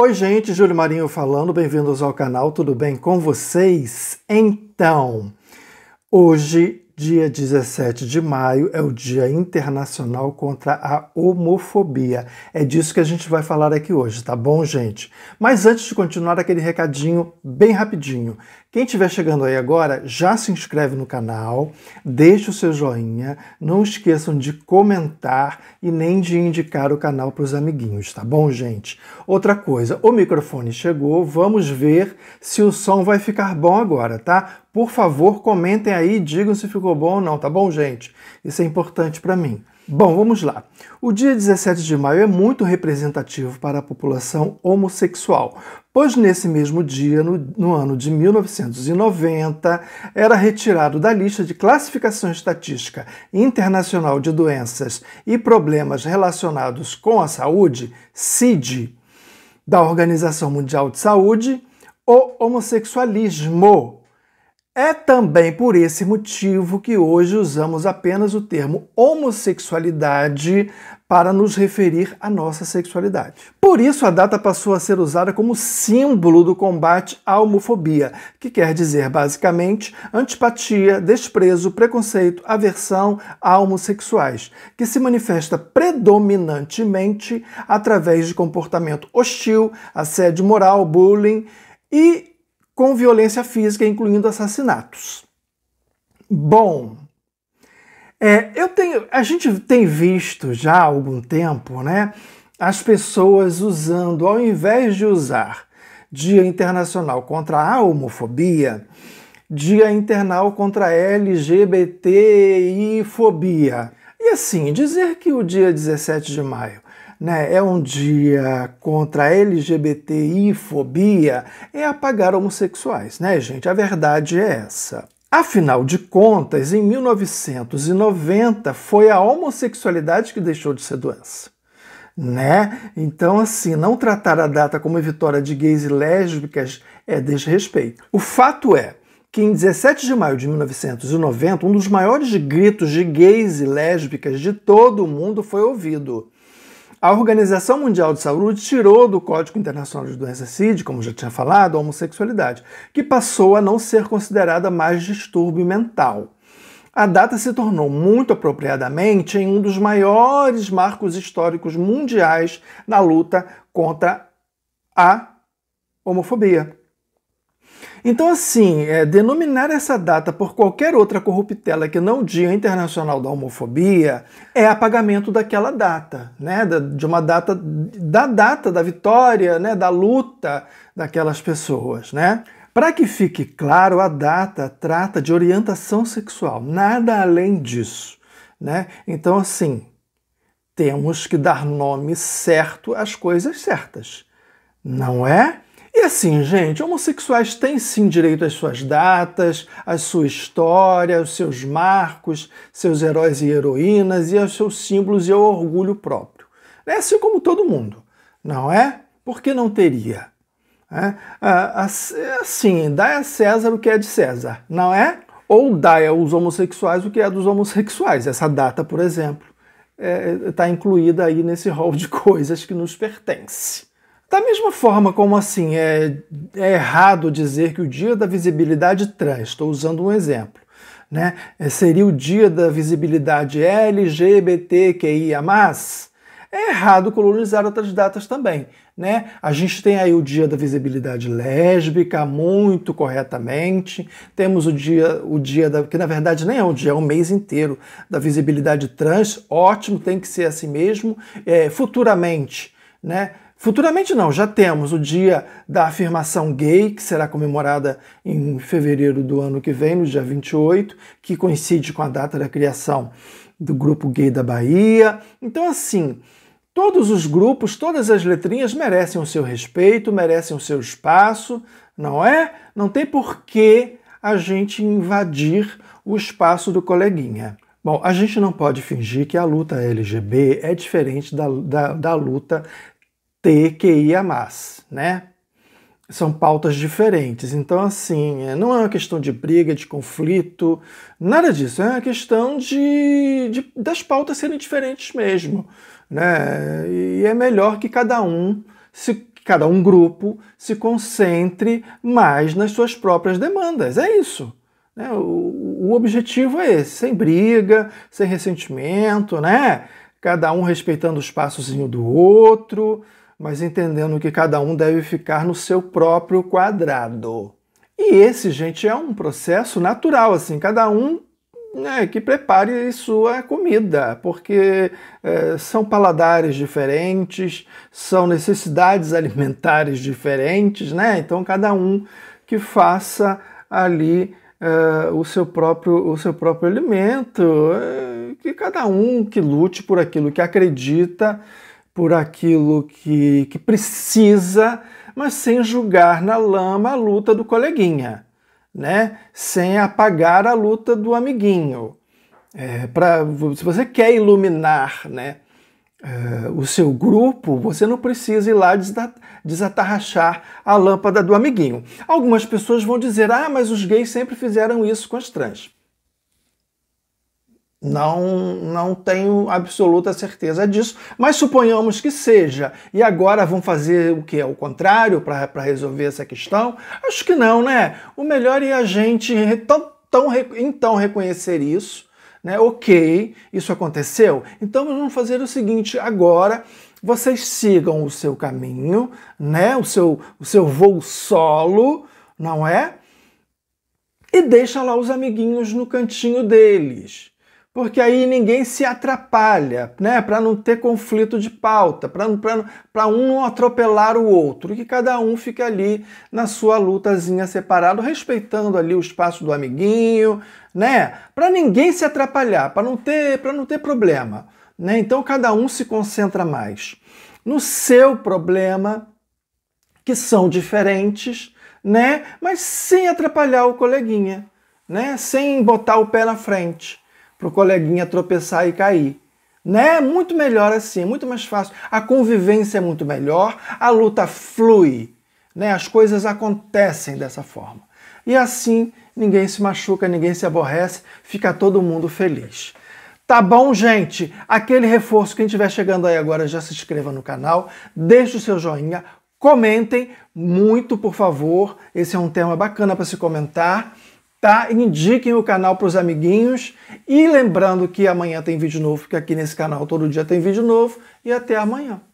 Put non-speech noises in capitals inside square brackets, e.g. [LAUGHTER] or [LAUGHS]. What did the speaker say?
Oi, gente, Júlio Marinho falando, bem-vindos ao canal, tudo bem com vocês? Então, hoje, dia 17 de maio, é o Dia Internacional contra a Homofobia. É disso que a gente vai falar aqui hoje, tá bom, gente? Mas antes de continuar, aquele recadinho bem rapidinho. Quem estiver chegando aí agora, já se inscreve no canal, deixa o seu joinha, não esqueçam de comentar e nem de indicar o canal para os amiguinhos, tá bom, gente? Outra coisa, o microfone chegou, vamos ver se o som vai ficar bom agora, tá? Por favor, comentem aí, digam se ficou bom ou não, tá bom, gente? Isso é importante para mim. Bom, vamos lá. O dia 17 de maio é muito representativo para a população homossexual, pois nesse mesmo dia, no, no, ano de 1990, era retirado da lista de classificação estatística internacional de doenças e problemas relacionados com a saúde, CID, da Organização Mundial de Saúde, o homossexualismo é também por esse motivo que hoje usamos apenas o termo homossexualidade para nos referir à nossa sexualidade. Por isso, a data passou a ser usada como símbolo do combate à homofobia, que quer dizer, basicamente, antipatia, desprezo, preconceito, aversão a homossexuais, que se manifesta predominantemente através de comportamento hostil, assédio moral, bullying e com violência física, incluindo assassinatos. Bom, é, eu tenho, a gente tem visto já há algum tempo, né, as pessoas usando, ao invés de usar Dia Internacional contra a Homofobia, Dia Internacional contra a LGBTI Fobia. E assim, dizer que o dia 17 de maio né, é um dia contra a LGBTI fobia, é apagar homossexuais, né, gente? A verdade é essa. Afinal de contas, em 1990 foi a homossexualidade que deixou de ser doença. Né? Então, assim, não tratar a data como vitória de gays e lésbicas é desrespeito. O fato é que em 17 de maio de 1990, um dos maiores gritos de gays e lésbicas de todo o mundo foi ouvido. A Organização Mundial de Saúde tirou do Código Internacional de Doenças CID, como já tinha falado, a homossexualidade, que passou a não ser considerada mais distúrbio mental. A data se tornou muito apropriadamente em um dos maiores marcos históricos mundiais na luta contra a homofobia. Então, assim, é, denominar essa data por qualquer outra corruptela que não o Dia Internacional da Homofobia é apagamento daquela data, né? De uma data, da data da vitória, né? Da luta daquelas pessoas, né? Para que fique claro, a data trata de orientação sexual, nada além disso, né? Então, assim, temos que dar nome certo às coisas certas, não é? E assim, gente, homossexuais têm sim direito às suas datas, à sua história, aos seus marcos, seus heróis e heroínas e aos seus símbolos e ao orgulho próprio. É assim como todo mundo, não é? Por que não teria? É, ah, assim, dá a César o que é de César, não é? Ou dá aos homossexuais o que é dos homossexuais. Essa data, por exemplo, está é, é tá incluída aí nesse rol de [LAUGHS] coisas que nos pertence. Da mesma forma como assim é, é errado dizer que o dia da visibilidade trans, estou usando um exemplo, né? É, seria o dia da visibilidade LGBTQIA+. É errado colonizar outras datas também, né? A gente tem aí o dia da visibilidade lésbica, muito corretamente. Temos o dia, o dia da, que na verdade nem é um dia, é um mês inteiro da visibilidade trans. Ótimo, tem que ser assim mesmo. É, futuramente, né? Futuramente não, já temos o dia da afirmação gay, que será comemorada em fevereiro do ano que vem, no dia 28, que coincide com a data da criação do grupo gay da Bahia. Então, assim, todos os grupos, todas as letrinhas merecem o seu respeito, merecem o seu espaço, não é? Não tem por que a gente invadir o espaço do coleguinha. Bom, a gente não pode fingir que a luta LGB é diferente da, da, da luta mais, né? São pautas diferentes. Então, assim, é, não é uma questão de briga, de conflito, nada disso. É uma questão de, de das pautas serem diferentes mesmo, né? E é melhor que cada um se cada um grupo se concentre mais nas suas próprias demandas. É isso. Né? O, o, objetivo é esse, sem briga, sem ressentimento, né? Cada um respeitando o espaçozinho do outro, mas entendendo que cada um deve ficar no seu próprio quadrado. E esse, gente, é um processo natural, assim, cada um né, que prepare sua comida, porque é, são paladares diferentes, são necessidades [LAUGHS] alimentares diferentes, né? Então cada um que faça ali é, o, seu próprio, o seu próprio alimento, é, que cada um que lute por aquilo que acredita por aquilo que, que precisa, mas sem julgar na lama a luta do coleguinha, né? sem apagar a luta do amiguinho. É, pra, se você quer iluminar né, é, o seu grupo, você não precisa ir lá desatarrachar a lâmpada do amiguinho. Algumas pessoas vão dizer: ah, mas os gays sempre fizeram isso com as trans. Não, não tenho absoluta certeza disso, mas suponhamos que seja. E agora vão fazer o que? O contrário para resolver essa questão? Acho que não, né? O melhor é a gente tão, tão, então reconhecer isso, né? Ok, isso aconteceu. Então vamos fazer o seguinte: agora vocês sigam o seu caminho, né? O seu, o seu voo solo, não é? E deixa lá os amiguinhos no cantinho deles porque aí ninguém se atrapalha, né? Para não ter conflito de pauta, para um não atropelar o outro, que cada um fica ali na sua lutazinha separado, respeitando ali o espaço do amiguinho, né? Para ninguém se atrapalhar, para não ter para não ter problema, né? Então cada um se concentra mais no seu problema, que são diferentes, né? Mas sem atrapalhar o coleguinha, né? Sem botar o pé na frente para o coleguinha tropeçar e cair. Né? Muito melhor assim, muito mais fácil. A convivência é muito melhor, a luta flui, né? as coisas acontecem dessa forma. E assim ninguém se machuca, ninguém se aborrece, fica todo mundo feliz. Tá bom, gente? Aquele reforço, quem estiver chegando aí agora já se inscreva no canal, deixe o seu joinha, comentem muito, por favor. Esse é um tema bacana para se comentar tá? Indiquem o canal para os amiguinhos e lembrando que amanhã tem vídeo novo, porque aqui nesse canal todo dia tem vídeo novo e até amanhã.